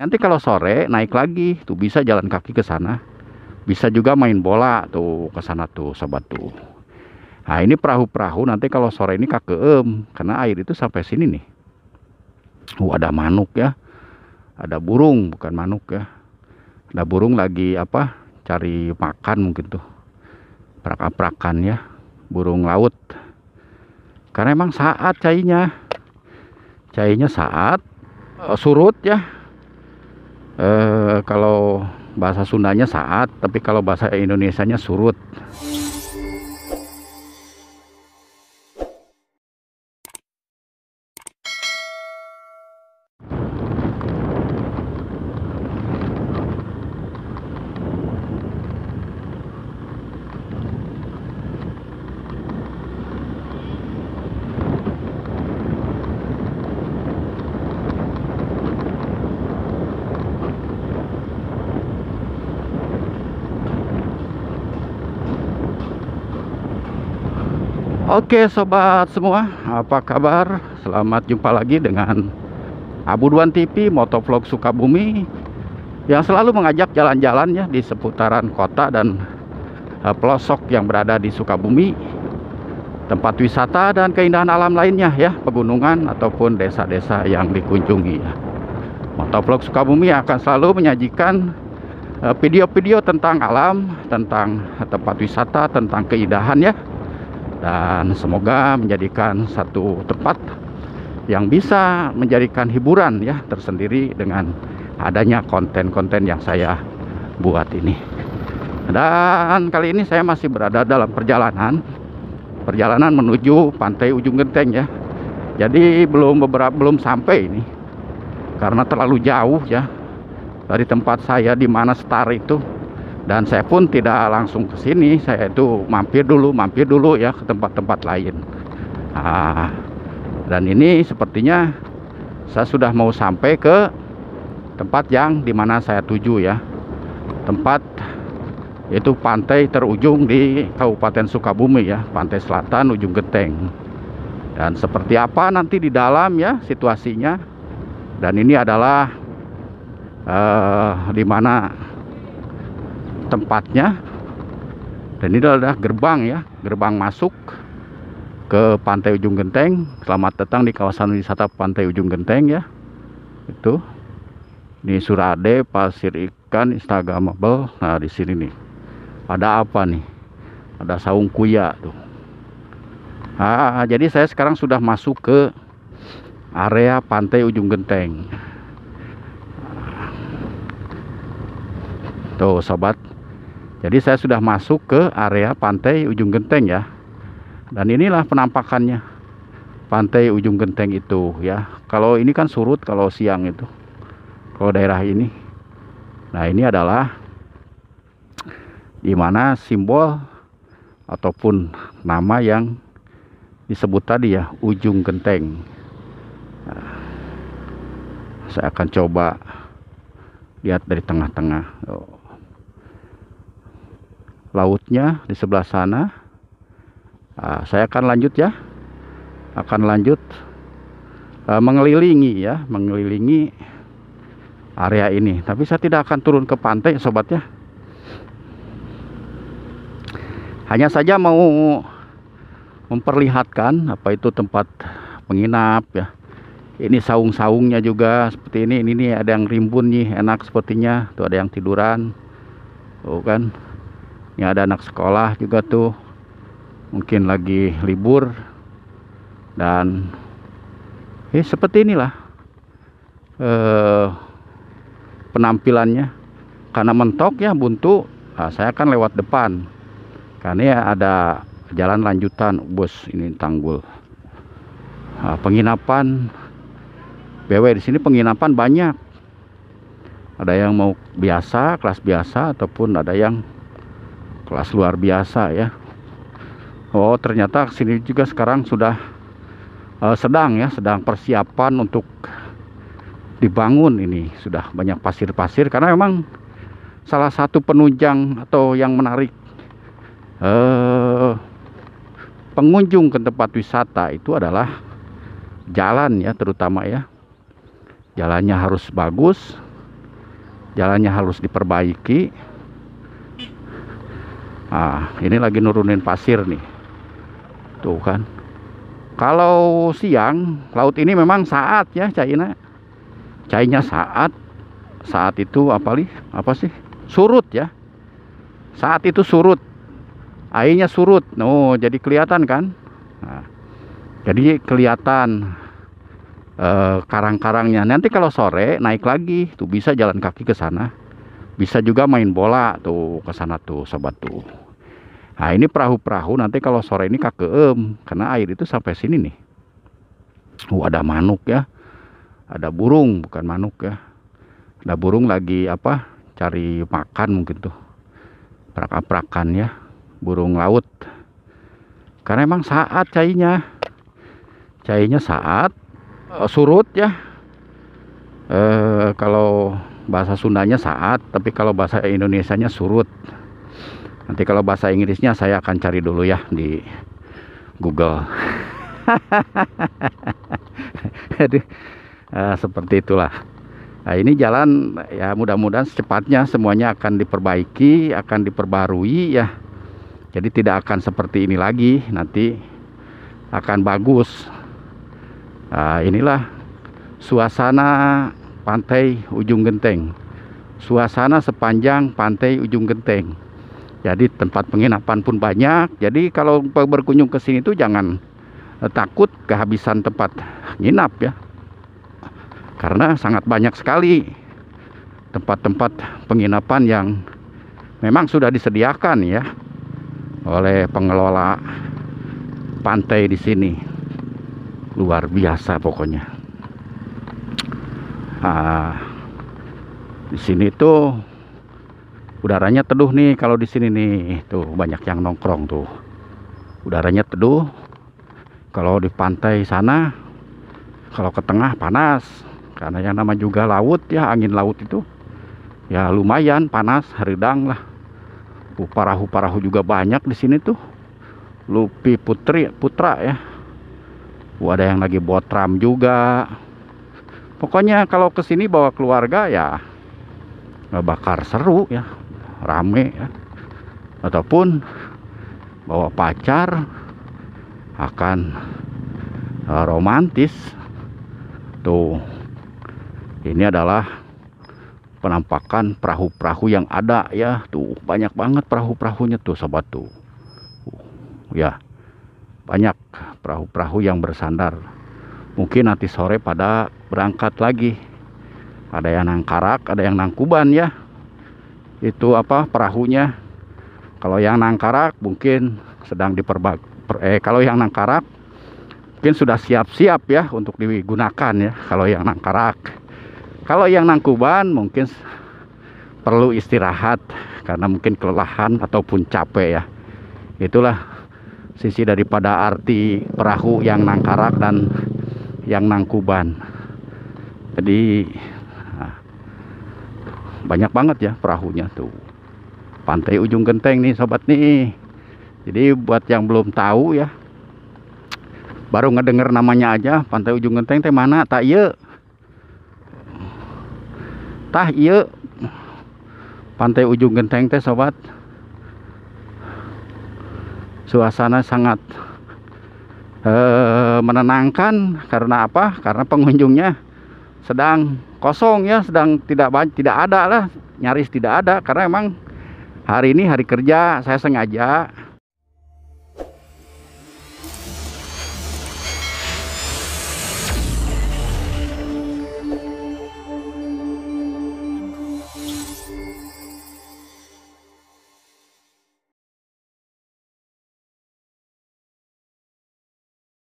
Nanti kalau sore naik lagi, tuh bisa jalan kaki ke sana. Bisa juga main bola tuh ke sana tuh sobat tuh. Nah ini perahu-perahu nanti kalau sore ini kakeem karena air itu sampai sini nih. Uh ada manuk ya, ada burung bukan manuk ya. Ada burung lagi apa? Cari makan mungkin tuh. Prak-aprakan ya, burung laut. Karena emang saat cainya, cainya saat eh, surut ya eh, kalau bahasa Sundanya saat tapi kalau bahasa Indonesianya surut Oke sobat semua, apa kabar? Selamat jumpa lagi dengan Abu Duan TV Motovlog Sukabumi yang selalu mengajak jalan-jalan ya di seputaran kota dan eh, pelosok yang berada di Sukabumi, tempat wisata dan keindahan alam lainnya ya, pegunungan ataupun desa-desa yang dikunjungi. Ya. Motovlog Sukabumi akan selalu menyajikan eh, video-video tentang alam, tentang tempat wisata, tentang keindahan ya dan semoga menjadikan satu tempat yang bisa menjadikan hiburan ya tersendiri dengan adanya konten-konten yang saya buat ini dan kali ini saya masih berada dalam perjalanan perjalanan menuju pantai ujung genteng ya jadi belum beberapa belum sampai ini karena terlalu jauh ya dari tempat saya di mana star itu dan saya pun tidak langsung ke sini saya itu mampir dulu mampir dulu ya ke tempat-tempat lain nah, dan ini sepertinya saya sudah mau sampai ke tempat yang dimana saya tuju ya tempat itu pantai terujung di Kabupaten Sukabumi ya pantai selatan ujung Genteng dan seperti apa nanti di dalam ya situasinya dan ini adalah uh, eh, dimana tempatnya dan ini adalah gerbang ya gerbang masuk ke pantai ujung genteng selamat datang di kawasan wisata pantai ujung genteng ya itu di Surade pasir ikan instagramable nah di sini nih ada apa nih ada saung kuya tuh ah jadi saya sekarang sudah masuk ke area pantai ujung genteng tuh sobat jadi saya sudah masuk ke area pantai ujung genteng ya. Dan inilah penampakannya. Pantai ujung genteng itu ya. Kalau ini kan surut kalau siang itu. Kalau daerah ini. Nah, ini adalah di mana simbol ataupun nama yang disebut tadi ya, ujung genteng. Nah, saya akan coba lihat dari tengah-tengah. Oh lautnya di sebelah sana. Nah, saya akan lanjut ya, akan lanjut uh, mengelilingi ya, mengelilingi area ini. Tapi saya tidak akan turun ke pantai, sobat ya. Hanya saja mau memperlihatkan apa itu tempat menginap ya. Ini saung-saungnya juga seperti ini. Ini ada yang rimbun nih, enak sepertinya. Tuh ada yang tiduran. Tuh kan ini ada anak sekolah juga tuh mungkin lagi libur dan eh seperti inilah eh, penampilannya karena mentok ya buntu nah, saya kan lewat depan karena ya ada jalan lanjutan bus ini tanggul nah, penginapan BW di sini penginapan banyak ada yang mau biasa kelas biasa ataupun ada yang kelas luar biasa ya Oh ternyata sini juga sekarang sudah uh, sedang ya sedang persiapan untuk dibangun ini sudah banyak pasir-pasir karena memang salah satu penunjang atau yang menarik uh, pengunjung ke tempat wisata itu adalah jalan ya terutama ya jalannya harus bagus jalannya harus diperbaiki Nah, ini lagi nurunin pasir nih. Tuh kan. Kalau siang, laut ini memang saat ya, cahina. Cahinya saat. Saat itu apa li? Apa sih? Surut ya. Saat itu surut. Airnya surut. No, jadi kelihatan kan? Nah, jadi kelihatan eh, karang-karangnya. Nanti kalau sore naik lagi, tuh bisa jalan kaki ke sana bisa juga main bola tuh ke sana tuh sobat tuh nah ini perahu-perahu nanti kalau sore ini kakeem karena air itu sampai sini nih uh ada manuk ya ada burung bukan manuk ya ada burung lagi apa cari makan mungkin tuh perak-perakan ya burung laut karena emang saat cairnya, cairnya saat eh, surut ya eh, kalau bahasa Sundanya saat tapi kalau bahasa Indonesia-nya surut nanti kalau bahasa Inggrisnya saya akan cari dulu ya di Google Aduh, eh, uh, seperti itulah nah, ini jalan ya mudah-mudahan secepatnya semuanya akan diperbaiki akan diperbarui ya jadi tidak akan seperti ini lagi nanti akan bagus nah, inilah suasana pantai Ujung Genteng. Suasana sepanjang pantai Ujung Genteng. Jadi tempat penginapan pun banyak. Jadi kalau berkunjung ke sini tuh jangan eh, takut kehabisan tempat nginap ya. Karena sangat banyak sekali tempat-tempat penginapan yang memang sudah disediakan ya oleh pengelola pantai di sini. Luar biasa pokoknya. Nah, di sini tuh udaranya teduh nih kalau di sini nih tuh banyak yang nongkrong tuh udaranya teduh kalau di pantai sana kalau ke tengah panas karena yang nama juga laut ya angin laut itu ya lumayan panas haridang lah parahu parahu juga banyak di sini tuh Lupi Putri Putra ya Wah, ada yang lagi botram juga pokoknya kalau kesini bawa keluarga ya nggak bakar seru ya rame ya ataupun bawa pacar akan uh, romantis tuh ini adalah penampakan perahu-perahu yang ada ya tuh banyak banget perahu-perahunya tuh sobat tuh uh, ya banyak perahu-perahu yang bersandar mungkin nanti sore pada berangkat lagi ada yang nangkarak ada yang nangkuban ya itu apa perahunya kalau yang nangkarak mungkin sedang per, eh kalau yang nangkarak mungkin sudah siap-siap ya untuk digunakan ya kalau yang nangkarak kalau yang nangkuban mungkin perlu istirahat karena mungkin kelelahan ataupun capek ya itulah sisi daripada arti perahu yang nangkarak dan yang nangkuban jadi nah, banyak banget ya perahunya tuh pantai ujung genteng nih sobat nih jadi buat yang belum tahu ya baru ngedenger namanya aja pantai ujung genteng teh mana tak iya tah iya pantai ujung genteng teh sobat suasana sangat Eh, menenangkan karena apa? Karena pengunjungnya sedang kosong ya, sedang tidak banyak, tidak ada lah, nyaris tidak ada karena emang hari ini hari kerja saya sengaja